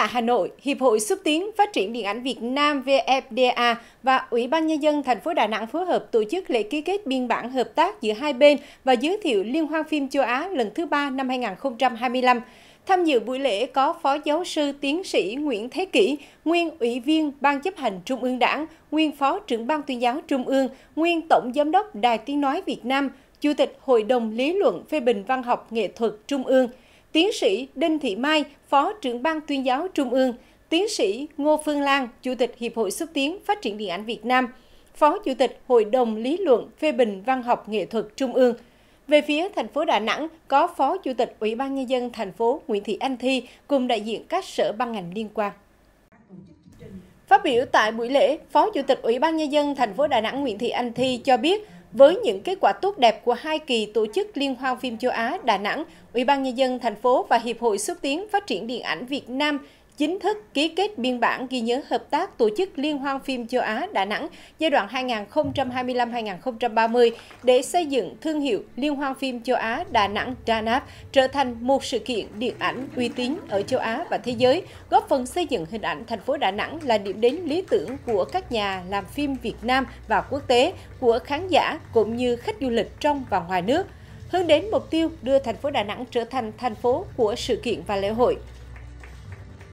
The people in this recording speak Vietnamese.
Tại Hà Nội, Hiệp hội xúc tiến phát triển điện ảnh Việt Nam VFDA và Ủy ban nhân dân thành phố Đà Nẵng phối hợp tổ chức lễ ký kết biên bản hợp tác giữa hai bên và giới thiệu Liên hoan phim châu Á lần thứ ba năm 2025. Tham dự buổi lễ có Phó Giáo sư Tiến sĩ Nguyễn Thế Kỷ, nguyên Ủy viên Ban chấp hành Trung ương Đảng, nguyên Phó trưởng Ban tuyên giáo Trung ương, nguyên Tổng Giám đốc Đài Tiếng Nói Việt Nam, Chủ tịch Hội đồng Lý luận phê bình văn học nghệ thuật Trung ương – tiến sĩ Đinh Thị Mai, Phó trưởng ban tuyên giáo Trung ương, tiến sĩ Ngô Phương Lan, Chủ tịch Hiệp hội xúc tiến phát triển điện ảnh Việt Nam, Phó Chủ tịch Hội đồng lý luận phê bình văn học nghệ thuật Trung ương. Về phía thành phố Đà Nẵng có Phó Chủ tịch Ủy ban nhân dân thành phố Nguyễn Thị Anh Thi cùng đại diện các sở ban ngành liên quan. Phát biểu tại buổi lễ, Phó Chủ tịch Ủy ban Nhân dân thành phố Đà Nẵng Nguyễn Thị Anh Thi cho biết, với những kết quả tốt đẹp của hai kỳ tổ chức Liên hoan phim châu Á Đà Nẵng, Ủy ban Nhân dân thành phố và Hiệp hội xúc tiến phát triển điện ảnh Việt Nam chính thức ký kết biên bản ghi nhớ hợp tác tổ chức Liên hoan phim châu Á Đà Nẵng giai đoạn 2025-2030 để xây dựng thương hiệu Liên hoan phim châu Á Đà Nẵng DANAP trở thành một sự kiện điện ảnh uy tín ở châu Á và thế giới, góp phần xây dựng hình ảnh thành phố Đà Nẵng là điểm đến lý tưởng của các nhà làm phim Việt Nam và quốc tế, của khán giả cũng như khách du lịch trong và ngoài nước hướng đến mục tiêu đưa thành phố Đà Nẵng trở thành thành phố của sự kiện và lễ hội.